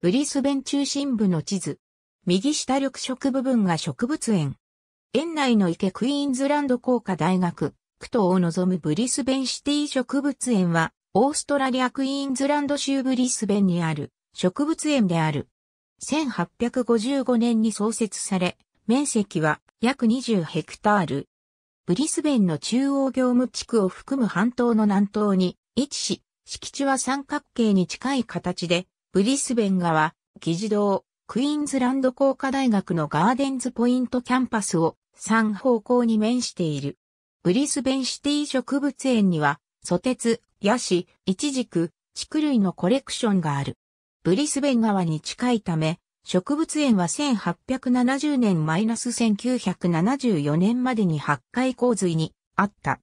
ブリスベン中心部の地図。右下緑色部分が植物園。園内の池クイーンズランド工科大学、区等を望むブリスベンシティ植物園は、オーストラリアクイーンズランド州ブリスベンにある植物園である。1855年に創設され、面積は約20ヘクタール。ブリスベンの中央業務地区を含む半島の南東に位置し、敷地は三角形に近い形でブリスベン川、議事堂、クイーンズランド工科大学のガーデンズポイントキャンパスを3方向に面している。ブリスベンシティ植物園には、ソテツ、ヤシ、イチジク、竹類のコレクションがある。ブリスベン川に近いため、植物園は1870年 -1974 年までに8回洪水にあった。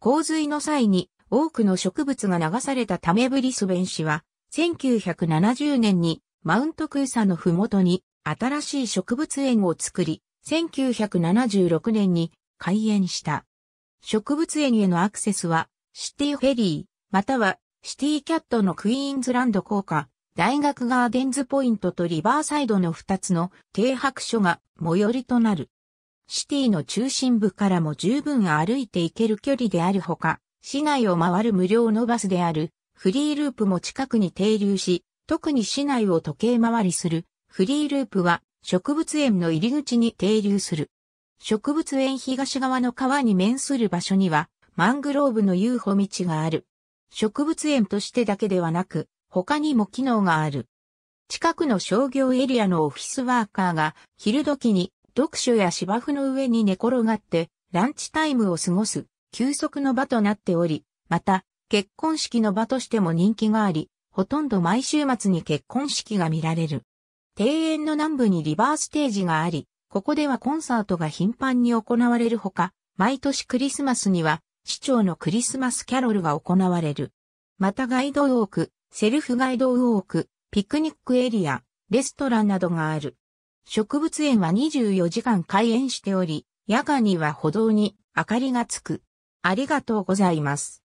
洪水の際に多くの植物が流されたためブリスベン市は1970年にマウントクーサのふもとに新しい植物園を作り、1976年に開園した。植物園へのアクセスはシティフェリー、またはシティキャットのクイーンズランド効果、大学ガーデンズポイントとリバーサイドの2つの停泊所が最寄りとなる。シティの中心部からも十分歩いて行ける距離であるほか、市内を回る無料のバスであるフリーループも近くに停留し、特に市内を時計回りする、フリーループは植物園の入り口に停留する。植物園東側の川に面する場所には、マングローブの遊歩道がある。植物園としてだけではなく、他にも機能がある。近くの商業エリアのオフィスワーカーが昼時に読書や芝生の上に寝転がってランチタイムを過ごす休息の場となっており、また結婚式の場としても人気があり、ほとんど毎週末に結婚式が見られる。庭園の南部にリバーステージがあり、ここではコンサートが頻繁に行われるほか、毎年クリスマスには市長のクリスマスキャロルが行われる。またガイドウォーク、セルフガイドウォーク、ピクニックエリア、レストランなどがある。植物園は24時間開園しており、夜間には歩道に明かりがつく。ありがとうございます。